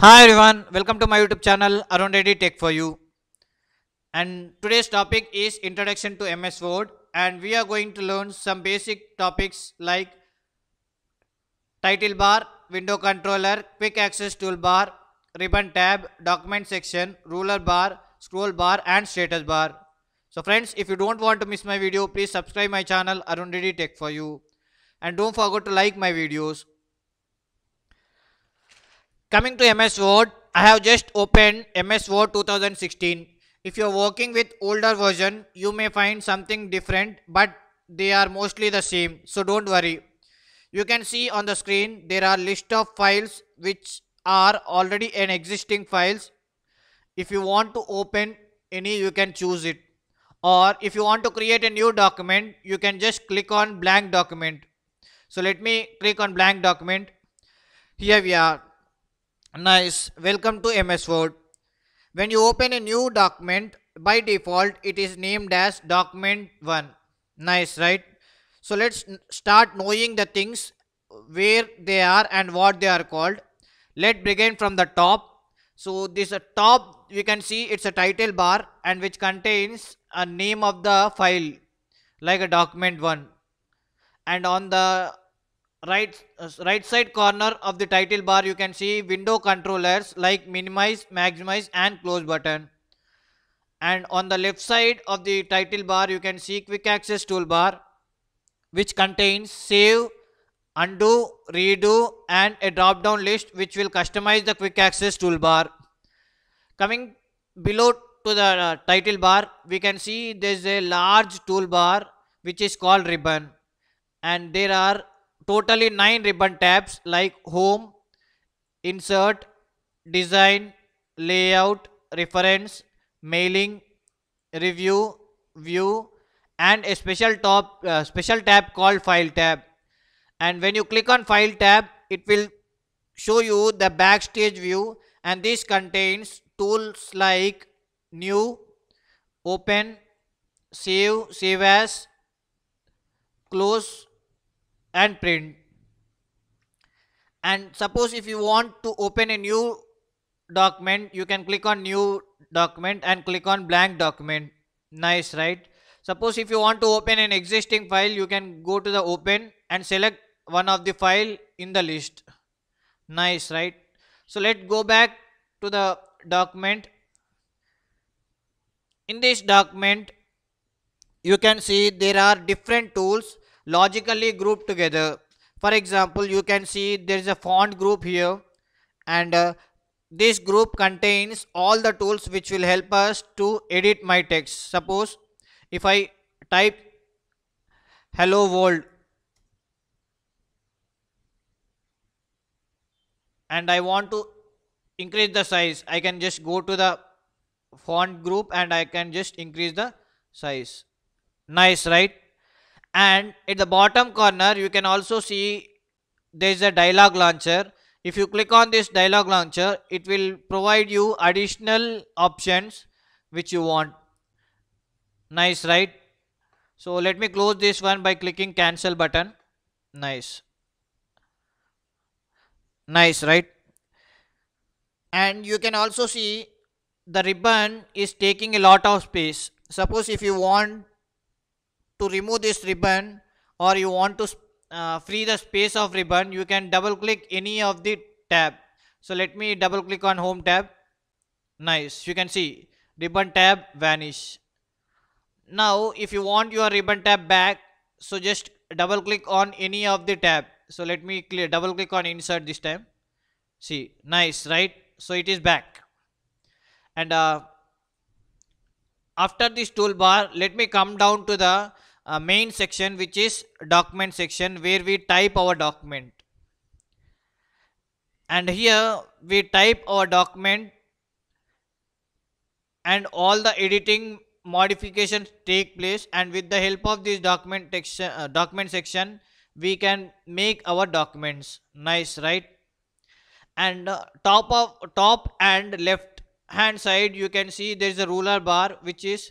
Hi everyone, welcome to my YouTube channel Arun Tech for You. And today's topic is Introduction to MS Word and we are going to learn some basic topics like title bar, window controller, quick access toolbar, ribbon tab, document section, ruler bar, scroll bar and status bar. So friends, if you don't want to miss my video, please subscribe my channel Arun Tech for You. And don't forget to like my videos. Coming to MS Word, I have just opened MS Word 2016. If you are working with older version, you may find something different, but they are mostly the same. So don't worry. You can see on the screen, there are list of files which are already an existing files. If you want to open any, you can choose it. Or if you want to create a new document, you can just click on blank document. So let me click on blank document. Here we are nice welcome to ms word when you open a new document by default it is named as document 1 nice right so let's start knowing the things where they are and what they are called let's begin from the top so this uh, top we can see it's a title bar and which contains a name of the file like a document 1 and on the right uh, right side corner of the title bar you can see window controllers like minimize maximize and close button and on the left side of the title bar you can see quick access toolbar which contains save undo redo and a drop down list which will customize the quick access toolbar coming below to the uh, title bar we can see there is a large toolbar which is called ribbon and there are totally 9 ribbon tabs like home, insert, design, layout, reference, mailing, review, view and a special top uh, special tab called file tab and when you click on file tab it will show you the backstage view and this contains tools like new open save save as close and print and suppose if you want to open a new document you can click on new document and click on blank document nice right suppose if you want to open an existing file you can go to the open and select one of the file in the list nice right so let's go back to the document in this document you can see there are different tools logically grouped together. For example, you can see there is a font group here and uh, this group contains all the tools which will help us to edit my text. Suppose if I type hello world and I want to increase the size I can just go to the font group and I can just increase the size nice right and at the bottom corner you can also see there is a dialog launcher if you click on this dialog launcher it will provide you additional options which you want nice right so let me close this one by clicking cancel button nice nice right and you can also see the ribbon is taking a lot of space suppose if you want to remove this ribbon or you want to uh, free the space of ribbon you can double click any of the tab so let me double click on home tab nice you can see ribbon tab vanish now if you want your ribbon tab back so just double click on any of the tab so let me clear double click on insert this time see nice right so it is back and uh, after this toolbar let me come down to the uh, main section which is document section where we type our document and here we type our document and all the editing modifications take place and with the help of this document section, uh, document section we can make our documents nice right and uh, top of top and left hand side you can see there is a ruler bar which is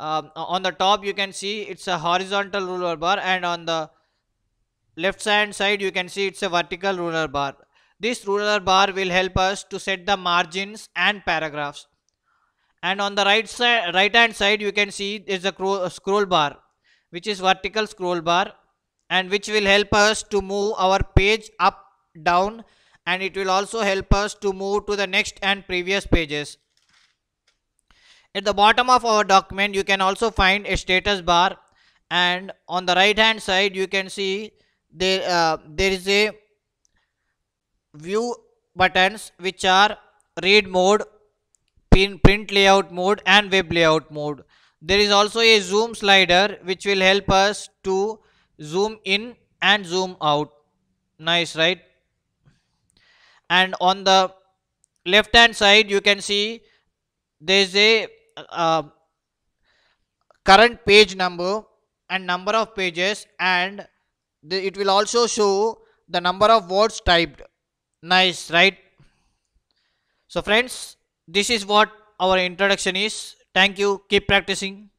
um, on the top you can see it's a horizontal ruler bar and on the left hand side you can see it's a vertical ruler bar this ruler bar will help us to set the margins and paragraphs and on the right side right hand side you can see is a scroll bar which is vertical scroll bar and which will help us to move our page up down and it will also help us to move to the next and previous pages at the bottom of our document, you can also find a status bar and on the right hand side, you can see there, uh, there is a view buttons which are read mode, pin, print layout mode and web layout mode. There is also a zoom slider which will help us to zoom in and zoom out. Nice, right? And on the left hand side you can see there is a uh, current page number and number of pages and the, it will also show the number of words typed nice right so friends this is what our introduction is thank you keep practicing